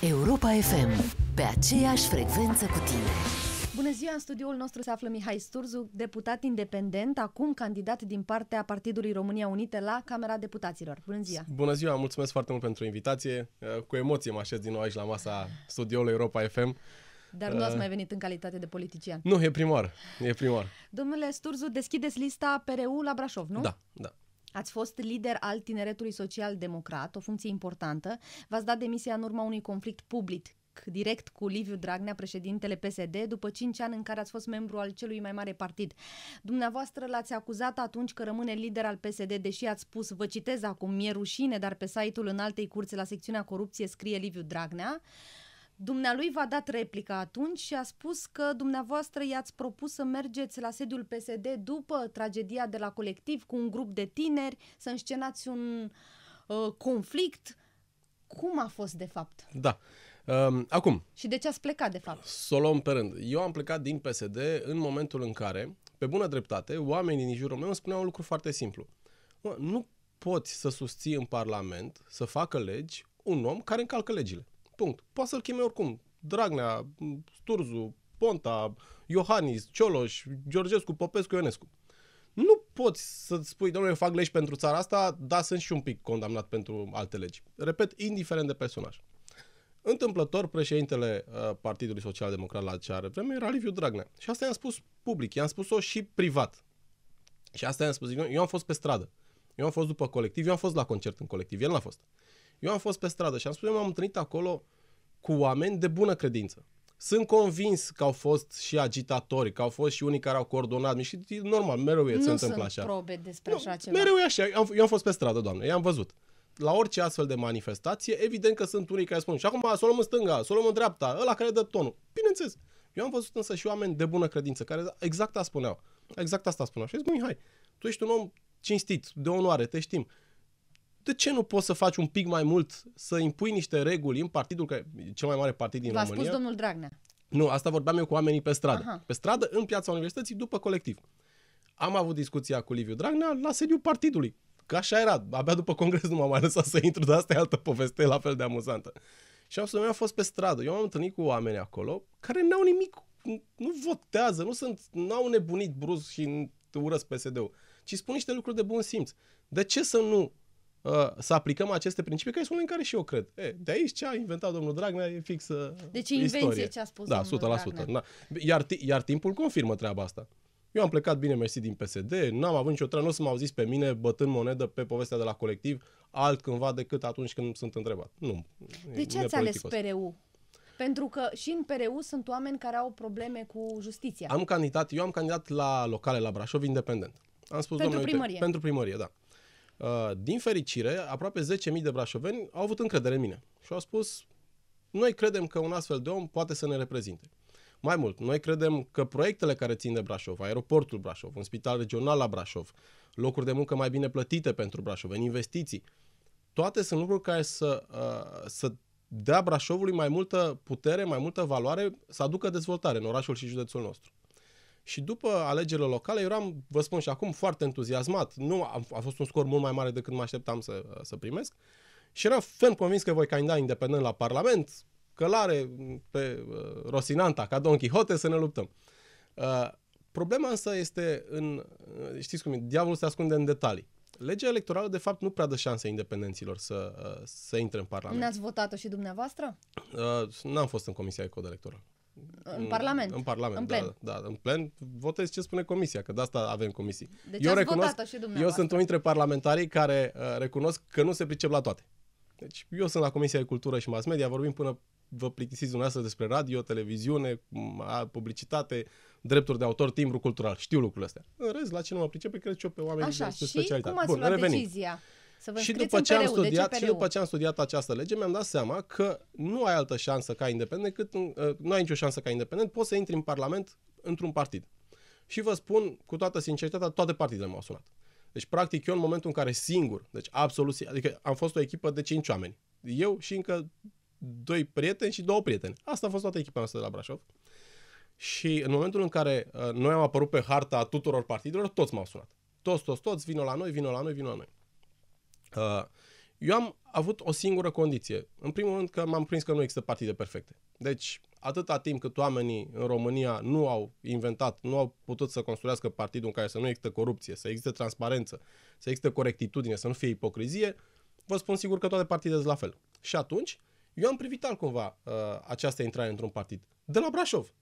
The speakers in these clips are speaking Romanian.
Europa FM, pe aceeași frecvență cu tine. Bună ziua, în studioul nostru se află Mihai Sturzu, deputat independent, acum candidat din partea Partidului România Unite la Camera Deputaților. Bună ziua! Bună ziua, mulțumesc foarte mult pentru invitație. Eh, cu emoție mă așez din nou aici la masa studioului Europa FM. Dar nu ați eh, mai venit în calitate de politician. Nu, e primar. E primar. Domnule Sturzu, deschideți lista PRU la Brașov, nu? Da, da. Ați fost lider al tineretului social-democrat, o funcție importantă. V-ați dat demisia în urma unui conflict public direct cu Liviu Dragnea, președintele PSD, după 5 ani în care ați fost membru al celui mai mare partid. Dumneavoastră l-ați acuzat atunci că rămâne lider al PSD, deși ați spus, vă citez acum, mi-e rușine, dar pe site-ul în altei curți la secțiunea corupție scrie Liviu Dragnea. Dumnealui v-a dat replica atunci și a spus că dumneavoastră i-ați propus să mergeți la sediul PSD după tragedia de la colectiv cu un grup de tineri, să înscenați un uh, conflict. Cum a fost de fapt? Da. Um, acum. Și de ce ați plecat de fapt? Să o luăm pe rând. Eu am plecat din PSD în momentul în care, pe bună dreptate, oamenii din jurul meu îmi spuneau un lucru foarte simplu. nu poți să susții în Parlament să facă legi un om care încalcă legile. Punct. Poate să-l cheme oricum. Dragnea, Sturzu, Ponta, Iohannis, Cioloș, Georgescu, Popescu, Ionescu. Nu poți să spui, domnule, fac legi pentru țara asta, dar sunt și un pic condamnat pentru alte legi. Repet, indiferent de personaj. Întâmplător, președintele uh, Partidului Social Democrat la acea vreme era Liviu Dragnea. Și asta i-am spus public, i-am spus-o și privat. Și asta i-am spus, eu am fost pe stradă. Eu am fost după colectiv, eu am fost la concert în colectiv, el n-a fost. Eu am fost pe stradă și am spus, eu m-am întâlnit acolo cu oameni de bună credință. Sunt convins că au fost și agitatori, că au fost și unii care au coordonat și normal, mereu e, se întâmplă sunt așa. Nu probe despre nu, așa ceva. Mereu e așa. Eu am, eu am fost pe stradă, doamne, i-am văzut. La orice astfel de manifestație, evident că sunt unii care spun și acum să o luăm în stânga, să o luăm în dreapta, ăla care dă tonul. Bineînțeles. Eu am văzut însă și oameni de bună credință care exact asta spuneau. Exact asta spuneau. Și zic, hai, tu ești un om cinstit, de onoare, te știm de ce nu poți să faci un pic mai mult, să impui niște reguli în partidul care e cel mai mare partid din V-a România? spus domnul Dragnea. Nu, asta vorbeam eu cu oamenii pe stradă. Aha. Pe stradă, în piața universității, după colectiv. Am avut discuția cu Liviu Dragnea la sediul partidului. Ca așa era. Abia după congres nu m-am mai lăsat să intru, dar asta e altă poveste la fel de amuzantă. Și am am fost pe stradă. Eu am întâlnit cu oameni acolo care n-au nimic, nu votează, nu sunt, n-au nebunit brus și urăsc PSD-ul, ci spun niște lucruri de bun simț. De ce să nu Uh, să aplicăm aceste principii, care sunt unul în care și eu cred. E, de aici ce a inventat domnul Dragnea e fix uh, Deci invenție istorie. ce a spus da, domnul 100%, Dragnea. Da. Iar, iar timpul confirmă treaba asta. Eu am plecat bine mersi din PSD, n-am avut nicio treabă, nu o să mă auziți pe mine bătând monedă pe povestea de la colectiv altcândva decât atunci când sunt întrebat. Nu. De ce ați ales PRU? Pentru că și în PRU sunt oameni care au probleme cu justiția. Am candidat, eu am candidat la locale la Brașov independent. Am spus, pentru domnule, primărie. Uite, pentru primărie, da. Uh, din fericire, aproape 10.000 de brașoveni au avut încredere în mine și au spus, noi credem că un astfel de om poate să ne reprezinte. Mai mult, noi credem că proiectele care țin de Brașov, aeroportul Brașov, un spital regional la Brașov, locuri de muncă mai bine plătite pentru brașoveni, investiții, toate sunt lucruri care să, uh, să dea Brașovului mai multă putere, mai multă valoare, să aducă dezvoltare în orașul și județul nostru. Și după alegerile locale, eu eram, vă spun și acum, foarte entuziasmat. Nu, a, a fost un scor mult mai mare decât mă așteptam să, să primesc. Și eram ferm convins că voi candida independent la Parlament, călare pe uh, Rosinanta, ca Don Quixote, să ne luptăm. Uh, problema însă este în, uh, știți cum e, diavolul se ascunde în detalii. Legea electorală, de fapt, nu prea dă șanse independenților să, uh, să intre în Parlament. N-ați votat-o și dumneavoastră? Uh, n-am fost în Comisia de Cod Electoral. În, în Parlament. În Parlament, în da, plen. Da, da. În plen votez ce spune Comisia, că de asta avem comisii. Deci eu recunosc, și Eu sunt unul dintre parlamentarii care uh, recunosc că nu se pricep la toate. Deci eu sunt la Comisia de Cultură și Mass Media, vorbim până vă plictisiți dumneavoastră despre radio, televiziune, publicitate, drepturi de autor, timbru cultural. Știu lucrurile astea. În rest, la ce nu mă pricep, cred eu pe oamenii Așa, de și specialitate. cum ați Bun, luat revenim. decizia? Să vă și după ce am studiat, și după ce am studiat această lege, mi-am dat seama că nu ai altă șansă ca independent, cât, uh, nu ai nicio șansă ca independent, poți să intri în Parlament într-un partid. Și vă spun cu toată sinceritatea, toate partidele m-au sunat. Deci, practic, eu în momentul în care singur, deci absolut, adică am fost o echipă de cinci oameni. Eu și încă doi prieteni și două prieteni. Asta a fost toată echipa noastră de la Brașov. Și în momentul în care uh, noi am apărut pe harta tuturor partidelor, toți m-au sunat. Toți, toți, toți, vină la noi, vină la noi, vină la noi. Uh, eu am avut o singură condiție. În primul rând că m-am prins că nu există partide perfecte. Deci, atâta timp cât oamenii în România nu au inventat, nu au putut să construiască partidul în care să nu există corupție, să existe transparență, să existe corectitudine, să nu fie ipocrizie, vă spun sigur că toate partidele sunt la fel. Și atunci, eu am privit altcumva uh, această intrare într-un partid. De la Brașov.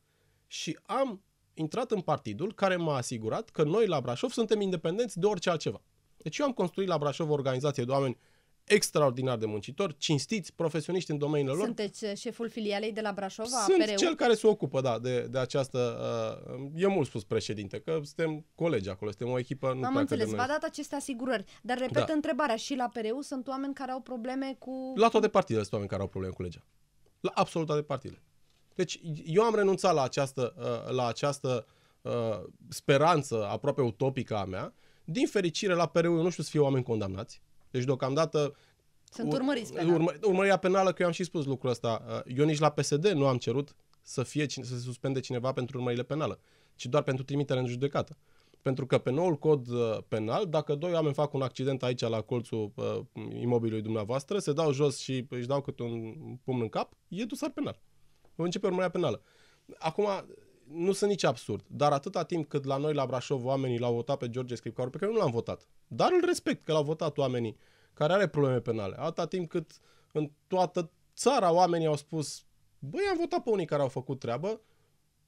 Și am intrat în partidul care m-a asigurat că noi la Brașov suntem independenți de orice altceva. Deci eu am construit la Brașov o organizație de oameni extraordinar de muncitori, cinstiți, profesioniști în domeniul lor. Sunteți uh, șeful filialei de la Brașov? Sunt APRU? cel care se ocupă, da, de, de această... Uh, e mult spus președinte, că suntem colegi acolo, suntem o echipă... Nu Am înțeles, v-a dat aceste asigurări, dar repet da. întrebarea, și la PRU sunt oameni care au probleme cu... La toate partidele sunt oameni care au probleme cu legea. La absolut toate partidele. Deci eu am renunțat la această, uh, la această uh, speranță aproape utopică a mea, din fericire, la PRU nu știu să fie oameni condamnați. Deci, deocamdată, sunt urmăriți penal. Urmă, urmăria penală, că eu am și spus lucrul ăsta. Uh, eu nici la PSD nu am cerut să, fie, să se suspende cineva pentru urmările penală, ci doar pentru trimiterea în judecată. Pentru că pe noul cod uh, penal, dacă doi oameni fac un accident aici la colțul uh, imobilului dumneavoastră, se dau jos și își dau câte un pumn în cap, e dosar penal. Începe urmărirea penală. Acum, nu sunt nici absurd, dar atâta timp cât la noi la Brașov oamenii l-au votat pe George Scripcaru, pe care nu l-am votat, dar îl respect că l-au votat oamenii care are probleme penale, atâta timp cât în toată țara oamenii au spus, băi, am votat pe unii care au făcut treabă,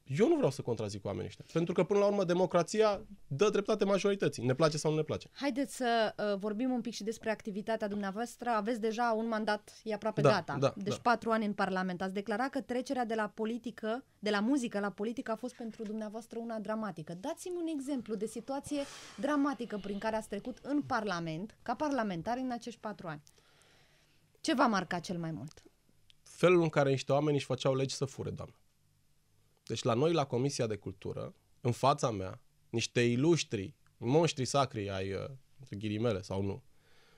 eu nu vreau să contrazic oamenii ăștia, pentru că până la urmă democrația dă dreptate majorității, ne place sau nu ne place. Haideți să uh, vorbim un pic și despre activitatea dumneavoastră. Aveți deja un mandat, e aproape da, gata, da, deci da. patru ani în Parlament. Ați declarat că trecerea de la politică, de la muzică la politică a fost pentru dumneavoastră una dramatică. Dați-mi un exemplu de situație dramatică prin care ați trecut în Parlament, ca parlamentar în acești patru ani. Ce v-a marcat cel mai mult? Felul în care niște oameni își făceau legi să fure, doamnă. Deci la noi, la Comisia de Cultură, în fața mea, niște ilustri, monștri sacri ai, uh, între ghilimele sau nu,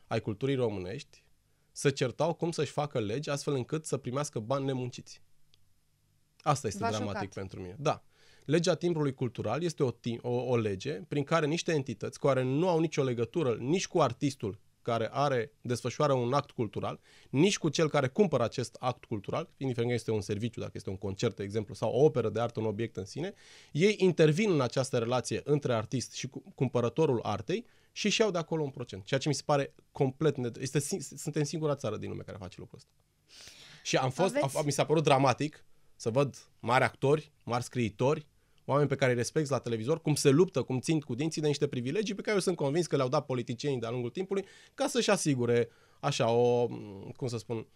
ai culturii românești, să certau cum să-și facă legi astfel încât să primească bani nemunciți. Asta este V-a dramatic jucat. pentru mine. Da. Legea timpului cultural este o, tim- o, o lege prin care niște entități care nu au nicio legătură nici cu artistul care are, desfășoară un act cultural, nici cu cel care cumpără acest act cultural, indiferent că este un serviciu, dacă este un concert, de exemplu, sau o operă de artă, un obiect în sine, ei intervin în această relație între artist și cumpărătorul artei și își iau de acolo un procent. Ceea ce mi se pare complet... Este, suntem singura țară din lume care face lucrul ăsta. Și am fost, Aveți... a, mi s-a părut dramatic să văd mari actori, mari scriitori, oameni pe care îi respecti la televizor, cum se luptă, cum țin cu dinții de niște privilegii pe care eu sunt convins că le-au dat politicienii de-a lungul timpului ca să-și asigure așa o, cum să spun,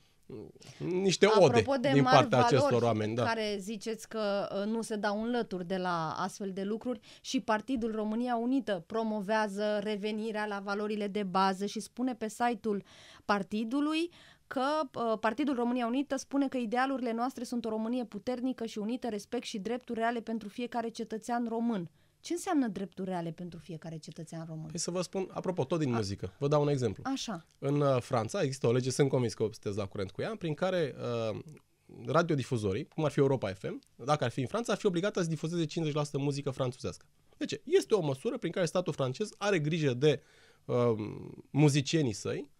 niște Apropo ode de din partea acestor oameni. Da. care ziceți că uh, nu se dau lături de la astfel de lucruri și Partidul România Unită promovează revenirea la valorile de bază și spune pe site-ul partidului că uh, Partidul România Unită spune că idealurile noastre sunt o Românie puternică și unită, respect și drepturi reale pentru fiecare cetățean român. Ce înseamnă drepturi reale pentru fiecare cetățean român? Păi să vă spun, apropo, tot din A- muzică, vă dau un exemplu. Așa. În uh, Franța există o lege, sunt convins că sunteți la curent cu ea, prin care uh, radiodifuzorii, cum ar fi Europa FM, dacă ar fi în Franța, ar fi obligată să difuzeze 50% muzică franțuzească. Deci, este o măsură prin care statul francez are grijă de uh, muzicienii săi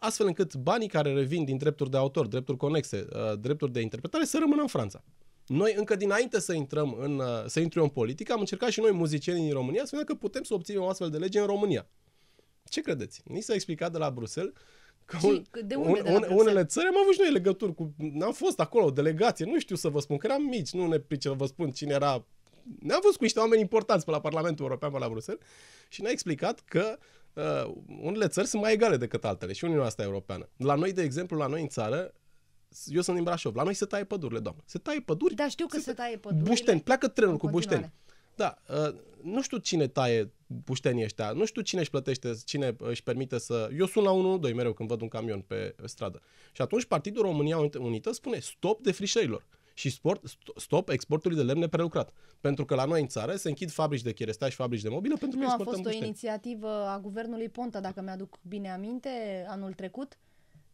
astfel încât banii care revin din drepturi de autor, drepturi conexe, uh, drepturi de interpretare să rămână în Franța. Noi încă dinainte să intrăm în, uh, să intru în politică, am încercat și noi muzicienii din România să vedem că putem să obținem o astfel de lege în România. Ce credeți? Ni s-a explicat de la Bruxelles că un, de unde, un, de la un, unele țări am avut și noi legături cu... N-am fost acolo, o delegație, nu știu să vă spun, că eram mici, nu ne price să vă spun cine era... Ne-am văzut cu niște oameni importanți pe la Parlamentul European, pe la Bruxelles și ne-a explicat că uh, unele țări sunt mai egale decât altele și Uniunea asta europeană. La noi, de exemplu, la noi în țară, eu sunt din Brașov, la noi se taie pădurile, doamnă. Se taie păduri. Da, știu că se, se taie pădurile. Bușteni, pleacă trenul cu bușteni. Da, uh, nu știu cine taie puștenii ăștia, nu știu cine își plătește, cine își permite să... Eu sun la 112 mereu când văd un camion pe stradă. Și atunci Partidul România Unită spune stop de frișărilor și sport, stop exportului de lemne prelucrat. Pentru că la noi în țară se închid fabrici de cherestea și fabrici de mobilă pentru că nu, a fost o inițiativă a guvernului Ponta, dacă mi-aduc bine aminte, anul trecut,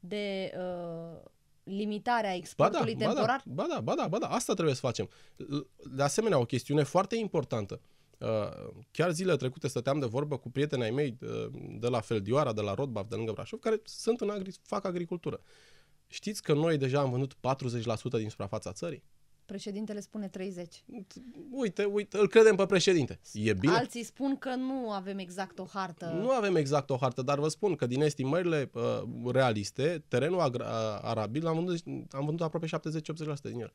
de uh, limitarea da, exportului ba da, temporar? Ba da, ba da, ba da, asta trebuie să facem. De asemenea, o chestiune foarte importantă. Uh, chiar zilele trecute stăteam de vorbă cu prietenii mei uh, de la Feldioara, de la Rodbaf, de lângă Brașov, care sunt în agri- fac agricultură. Știți că noi deja am vândut 40% din suprafața țării? Președintele spune 30. Uite, uite, îl credem pe președinte. E bine. Alții spun că nu avem exact o hartă. Nu avem exact o hartă, dar vă spun că din estimările uh, realiste, terenul agra- uh, arabil am vândut, am vândut aproape 70-80% din el.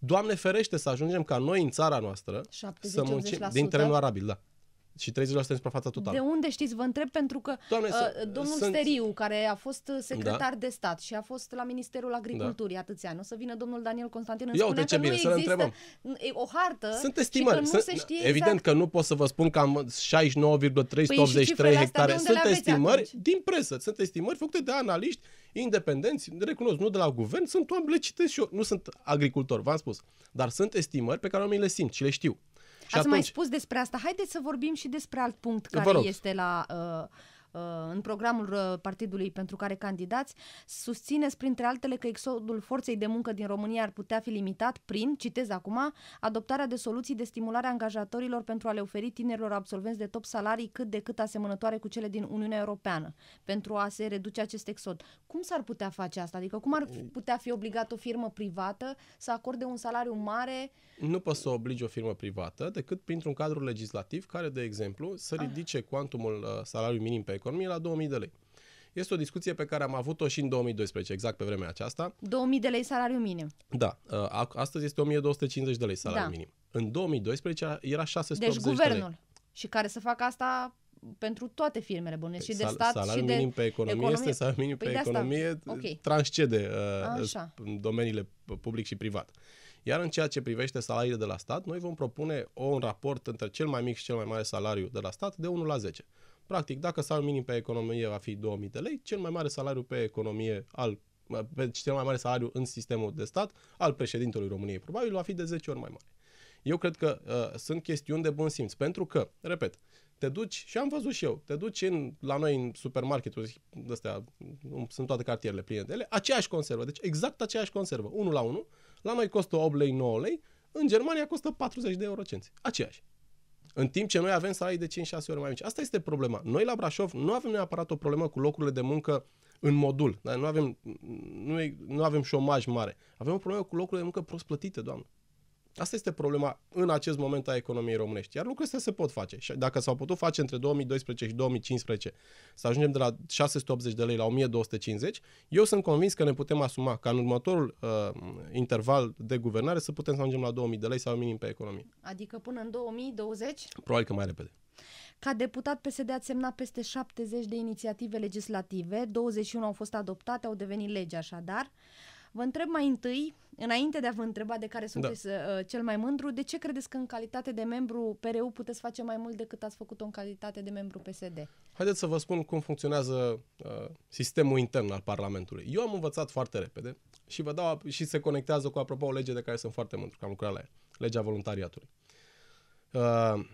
Doamne ferește să ajungem ca noi în țara noastră 70, să muncim din terenul arabil, da și 30% în suprafața totală. De unde știți, vă întreb, pentru că Doamne, uh, domnul sunt... Steriu, care a fost uh, da. secretar da. de stat și a fost la Ministerul Agriculturii da. atâția ani, o să vină domnul Daniel Constantin îmi Ia uite ce bine, nu să întrebăm. o hartă sunt estimări, și că sunt, nu se știe Evident exact. că nu pot să vă spun că am 69,383 păi hectare. Sunt estimări atunci? din presă, sunt estimări făcute de analiști independenți, recunosc, nu de la guvern, sunt oameni, le citesc și eu, nu sunt agricultor, v-am spus, dar sunt estimări pe care oamenii le simt și le știu. Ați atunci... mai spus despre asta. Haideți să vorbim și despre alt punct care este la... Uh, Uh, în programul uh, partidului pentru care candidați, susțineți printre altele că exodul forței de muncă din România ar putea fi limitat prin, citez acum, adoptarea de soluții de stimulare a angajatorilor pentru a le oferi tinerilor absolvenți de top salarii cât de cât asemănătoare cu cele din Uniunea Europeană, pentru a se reduce acest exod. Cum s-ar putea face asta? Adică cum ar putea fi obligat o firmă privată să acorde un salariu mare? Nu poți să obligi o firmă privată decât printr-un cadru legislativ care, de exemplu, să ah. ridice ah. cuantumul uh, salariului minim pe economie la 2000 de lei. Este o discuție pe care am avut-o și în 2012, exact pe vremea aceasta. 2000 de lei salariu minim. Da, uh, astăzi este 1250 de lei salariu da. minim. În 2012 era 680 deci, guvernul. de lei. Și care să facă asta pentru toate firmele bune, și de stat și de minim pe economie, economie. este salariul minim păi pe economie, okay. transcede uh, domeniile public și privat. Iar în ceea ce privește salariile de la stat, noi vom propune un raport între cel mai mic și cel mai mare salariu de la stat de 1 la 10. Practic, dacă salariul minim pe economie va fi 2000 de lei, cel mai mare salariu pe economie al pe cel mai mare salariu în sistemul de stat al președintelui României, probabil va fi de 10 ori mai mare. Eu cred că uh, sunt chestiuni de bun simț, pentru că, repet, te duci, și am văzut și eu, te duci în, la noi în supermarketuri, astea, um, sunt toate cartierele pline de ele, aceeași conservă, deci exact aceeași conservă, unul la unul, la noi costă 8 lei, 9 lei, în Germania costă 40 de euro eurocenți, aceeași. În timp ce noi avem salarii de 5-6 ori mai mici. Asta este problema. Noi la Brașov nu avem neapărat o problemă cu locurile de muncă în modul. Da? nu avem, nu, nu avem șomaj mare. Avem o problemă cu locurile de muncă prost plătite, doamnă. Asta este problema în acest moment a economiei românești. Iar lucrurile astea se pot face. Și dacă s-au putut face între 2012 și 2015 să ajungem de la 680 de lei la 1250, eu sunt convins că ne putem asuma ca în următorul uh, interval de guvernare să putem să ajungem la 2000 de lei sau minim pe economie. Adică până în 2020? Probabil că mai repede. Ca deputat PSD a semnat peste 70 de inițiative legislative, 21 au fost adoptate, au devenit lege așadar. Vă întreb mai întâi, înainte de a vă întreba de care da. sunteți da. cel mai mândru, de ce credeți că în calitate de membru PRU puteți face mai mult decât ați făcut-o în calitate de membru PSD? Haideți să vă spun cum funcționează uh, sistemul intern al Parlamentului. Eu am învățat foarte repede și vă dau și se conectează cu apropo o lege de care sunt foarte mândru, că am lucrat la ea, legea voluntariatului. Uh,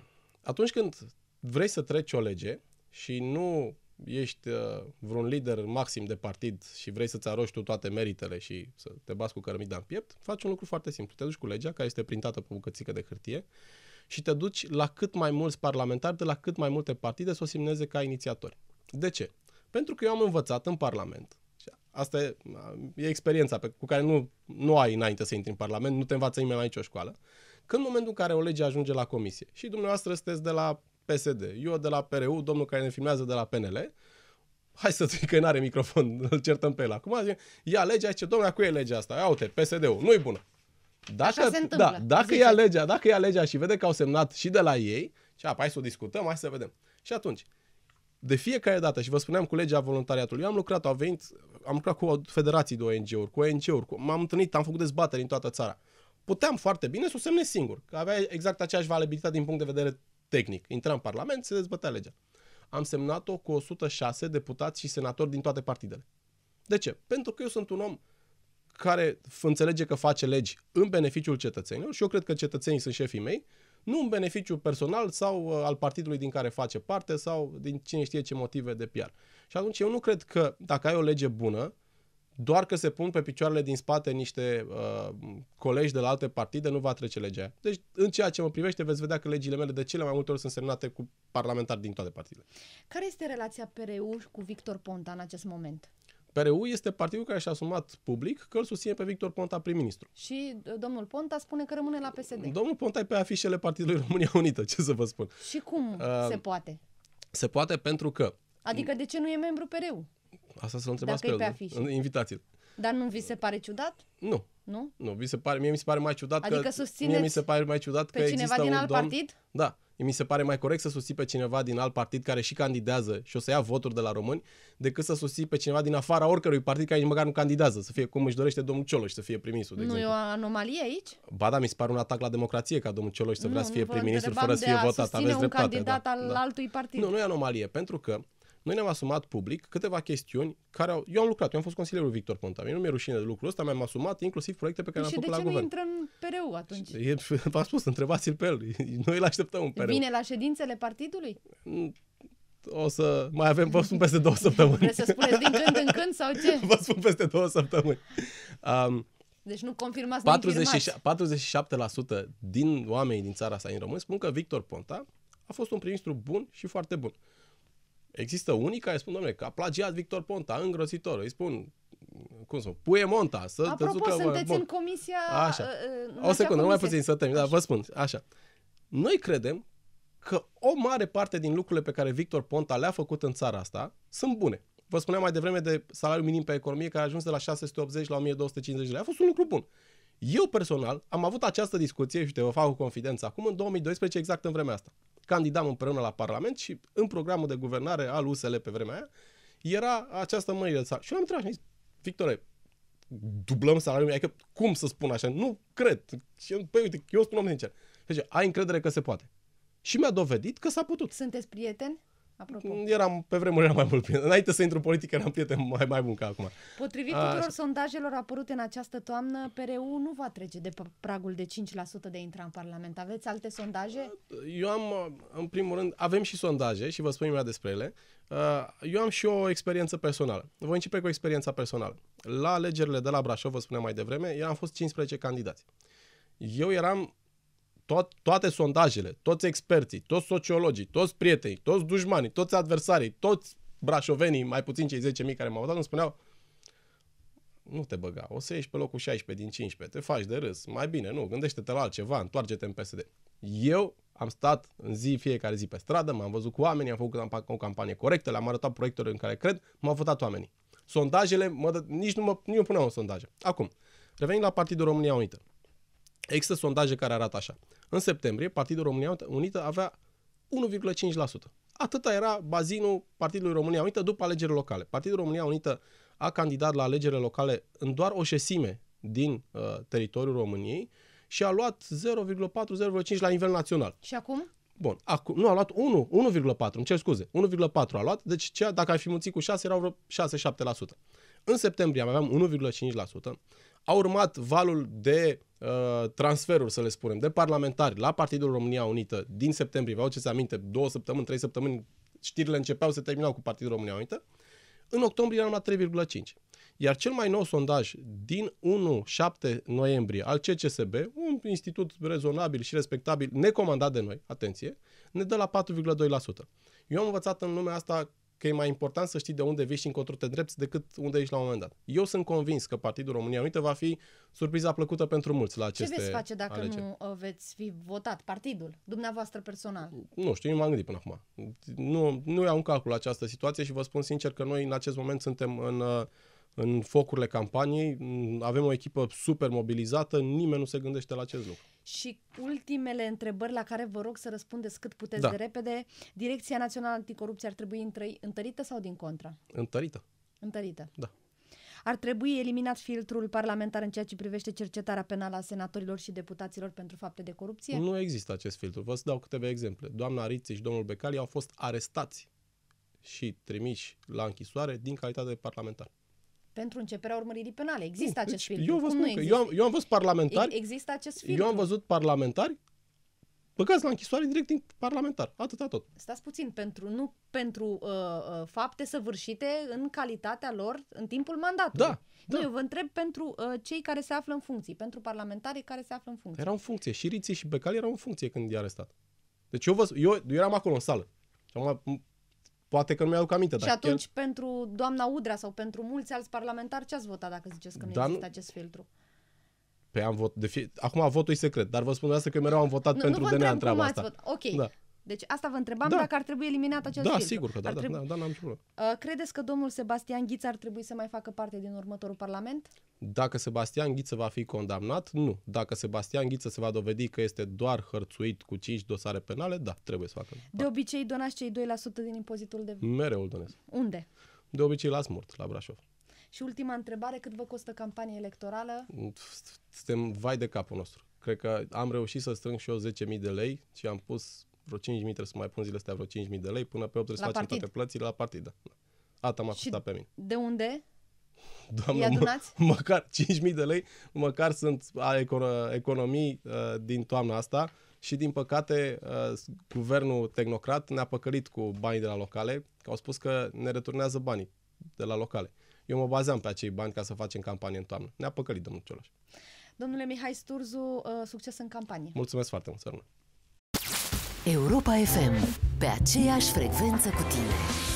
atunci când vrei să treci o lege și nu ești uh, vreun lider maxim de partid și vrei să-ți aroși tu toate meritele și să te bați cu cărămida în piept, faci un lucru foarte simplu. Te duci cu legea care este printată pe bucățică de hârtie și te duci la cât mai mulți parlamentari de la cât mai multe partide să o simneze ca inițiatori. De ce? Pentru că eu am învățat în Parlament Asta e, uh, e experiența pe, cu care nu, nu ai înainte să intri în Parlament, nu te învață nimeni la nicio școală. Când în momentul în care o lege ajunge la comisie și dumneavoastră sunteți de la PSD, eu de la PRU, domnul care ne filmează de la PNL, hai să zic că nu are microfon, îl certăm pe el acum, zic, ia legea, ce domnule, cu e legea asta, ia uite, PSD-ul, nu-i bună. Dacă, da, dacă ia legea, dacă ia legea și vede că au semnat și de la ei, și hai să o discutăm, hai să vedem. Și atunci, de fiecare dată, și vă spuneam cu legea voluntariatului, eu am lucrat, au venit, am lucrat cu federații de ONG-uri, cu ONG-uri, cu, m-am întâlnit, am făcut dezbateri în toată țara. Puteam foarte bine să o semne singur, că avea exact aceeași valabilitate din punct de vedere tehnic. Intra în Parlament, se dezbătea legea. Am semnat-o cu 106 deputați și senatori din toate partidele. De ce? Pentru că eu sunt un om care înțelege că face legi în beneficiul cetățenilor și eu cred că cetățenii sunt șefii mei, nu în beneficiu personal sau uh, al partidului din care face parte sau din cine știe ce motive de PR. Și atunci eu nu cred că dacă ai o lege bună, doar că se pun pe picioarele din spate niște uh, colegi de la alte partide, nu va trece legea. Deci, în ceea ce mă privește, veți vedea că legile mele de cele mai multe ori sunt semnate cu parlamentari din toate partidele. Care este relația PRU cu Victor Ponta în acest moment? PRU este partidul care și-a asumat public că îl susține pe Victor Ponta prim-ministru. Și uh, domnul Ponta spune că rămâne la PSD. Domnul Ponta e pe afișele Partidului România Unită, ce să vă spun. Și cum uh, se poate? Se poate pentru că... Adică de ce nu e membru PRU? Asta să-l întrebați Dacă pe, el, pe invitație. Dar nu vi se pare ciudat? Nu. Nu? Nu, vi se pare, mie mi se pare mai ciudat adică că mie mi se pare mai ciudat pe că cineva există din alt domn, partid? Da, mi se pare mai corect să susții pe cineva din alt partid care și candidează și o să ia voturi de la români, decât să susții pe cineva din afara oricărui partid care nici măcar nu candidează, să fie cum își dorește domnul Cioloș să fie primisul, de Nu exemplu. e o anomalie aici? Ba da, mi se pare un atac la democrație ca domnul Cioloș să nu, vrea să fie prim-ministru fără să fie votat, Nu, un candidat da, al da. altui partid. Nu, nu e anomalie, pentru că noi ne-am asumat public câteva chestiuni care au... Eu am lucrat, eu am fost consilierul Victor Ponta. Mie nu mi-e rușine de lucrul ăsta, mi-am asumat inclusiv proiecte pe care le-am făcut la guvern. Și de ce nu intră în PRU atunci? E, v-am spus, întrebați-l pe el. Noi îl așteptăm în PRU. Vine la ședințele partidului? Mm, o să mai avem, vă spun peste două săptămâni. Vreți să spuneți din când în când sau ce? Vă spun peste două săptămâni. Um, deci nu confirmați, 46, confirmați. 47% din oamenii din țara asta, în români, spun că Victor Ponta a fost un prim-ministru bun și foarte bun. Există unii care spun, domnule, că a plagiat Victor Ponta, îngrozitor. Îi spun, cum spun, puie monta. Să Apropo, că, sunteți bun. în comisia... Așa. Uh, în o secundă, mai puțin să termin, dar vă spun, așa. Noi credem că o mare parte din lucrurile pe care Victor Ponta le-a făcut în țara asta sunt bune. Vă spuneam mai devreme de salariul minim pe economie care a ajuns de la 680 la 1250 de lei. A fost un lucru bun. Eu personal am avut această discuție și te vă fac cu confidență acum în 2012 exact în vremea asta candidam împreună la Parlament și în programul de guvernare al USL pe vremea aia era această mărire de Și eu am întrebat și zis, dublăm salariul, adică cum să spun așa? Nu cred. Și eu, păi uite, eu spun sincer. Deci, ai încredere că se poate. Și mi-a dovedit că s-a putut. Sunteți prieteni? apropo? Mm, eram, pe vremuri eram mai mult prieten. Înainte să intru în politică, eram prieten mai, mai bun ca acum. Potrivit A, tuturor sondajelor apărute în această toamnă, PRU nu va trece de pragul de 5% de intra în Parlament. Aveți alte sondaje? Eu am, în primul rând, avem și sondaje și vă spun imediat despre ele. Eu am și o experiență personală. Voi începe cu experiența personală. La alegerile de la Brașov, vă spuneam mai devreme, eram fost 15 candidați. Eu eram tot, toate sondajele, toți experții, toți sociologii, toți prietenii, toți dușmanii, toți adversarii, toți brașovenii, mai puțin cei 10.000 care m-au votat, îmi spuneau nu te băga, o să ieși pe locul 16 din 15, te faci de râs, mai bine, nu, gândește-te la altceva, întoarce-te în PSD. Eu am stat în zi, fiecare zi pe stradă, m-am văzut cu oamenii, am făcut o campanie corectă, le-am arătat proiectele în care cred, m-au votat oamenii. Sondajele, mă dă, nici nu, mă, nu eu puneam în sondaje. Acum, revenim la Partidul România Unită. Există sondaje care arată așa. În septembrie, Partidul România Unită avea 1,5%. Atâta era bazinul Partidului România Unită după alegerile locale. Partidul România Unită a candidat la alegerile locale în doar o șesime din uh, teritoriul României și a luat 0,4-0,5 la nivel național. Și acum? Bun, acum, nu, a luat 1, 1,4, îmi cer scuze, 1,4 a luat, deci cea, dacă ar fi mulțit cu 6, erau vreo 6-7%. În septembrie aveam 1,5%, a urmat valul de uh, transferuri, să le spunem, de parlamentari la Partidul România Unită din septembrie, vă aduceți aminte, două săptămâni, trei săptămâni, știrile începeau, se terminau cu Partidul România Unită, în octombrie eram la 3,5. Iar cel mai nou sondaj din 1-7 noiembrie al CCSB, un institut rezonabil și respectabil, necomandat de noi, atenție, ne dă la 4,2%. Eu am învățat în lumea asta că e mai important să știi de unde vii și încotro te drepți decât unde ești la un moment dat. Eu sunt convins că Partidul România Unită va fi surpriza plăcută pentru mulți la aceste Ce veți face dacă alegeri. nu uh, veți fi votat partidul, dumneavoastră personal? Nu știu, nu m-am gândit până acum. Nu, nu iau în calcul această situație și vă spun sincer că noi în acest moment suntem în, uh, în focurile campaniei, avem o echipă super mobilizată, nimeni nu se gândește la acest lucru și ultimele întrebări la care vă rog să răspundeți cât puteți da. de repede. Direcția Națională Anticorupție ar trebui întărită sau din contra? Întărită. Întărită. Da. Ar trebui eliminat filtrul parlamentar în ceea ce privește cercetarea penală a senatorilor și deputaților pentru fapte de corupție? Nu există acest filtru. Vă să dau câteva exemple. Doamna Riții și domnul Becali au fost arestați și trimiși la închisoare din calitate de parlamentar pentru începerea urmăririi penale. Există nu, acest film deci filtru. Eu vă spun că eu am, eu am văzut parlamentari. Există acest filtru. Eu am văzut parlamentari băgați la închisoare direct din parlamentar. Atâta tot. Stați puțin, pentru, nu pentru uh, uh, fapte săvârșite în calitatea lor în timpul mandatului. Da. Da. Nu, eu vă întreb pentru uh, cei care se află în funcții, pentru parlamentarii care se află în funcții. Erau în funcție. Și Riții și Becali erau în funcție când i-a arestat. Deci eu, vă, eu, eu eram acolo în sală. Și am Poate că nu mi-aduc aminte. Și atunci, chiar... pentru doamna Udrea sau pentru mulți alți parlamentari, ce ați votat dacă ziceți că nu Dan... există acest filtru? Pe păi am votat. de fie... Acum votul e secret, dar vă spun asta că mereu am votat nu, pentru nu DNA întreați, întreaba asta. Vot. Ok, da. Deci asta vă întrebam da. dacă ar trebui eliminat acest da, filtru. sigur că da, sigur, da, trebui... da, da, n-am uh, Credeți că domnul Sebastian Ghiță ar trebui să mai facă parte din următorul parlament? Dacă Sebastian Ghiță va fi condamnat, nu. Dacă Sebastian Ghiță se va dovedi că este doar hărțuit cu 5 dosare penale, da, trebuie să facă. De obicei donați cei 2% din impozitul de... Mereu îl donez. Unde? De obicei la smurt, la Brașov. Și ultima întrebare, cât vă costă campania electorală? Mm, suntem vai de capul nostru. Cred că am reușit să strâng și eu 10.000 de lei și am pus vreo 5.000, trebuie să mai pun zilele astea vreo 5.000 de lei, până pe 8 trebuie să facem toate plățile la partidă. Da. Asta m-a costat pe mine. de unde? Doamne, mă, măcar 5.000 de lei, măcar sunt a economii uh, din toamna asta și din păcate uh, guvernul tehnocrat ne-a păcălit cu banii de la locale, că au spus că ne returnează banii de la locale. Eu mă bazeam pe acei bani ca să facem campanie în toamnă. Ne-a păcălit, domnul Cioloș. Domnule Mihai Sturzu, uh, succes în campanie. Mulțumesc foarte mult, Sărmă. Europa FM. Pe aceeași frecvență cu tine.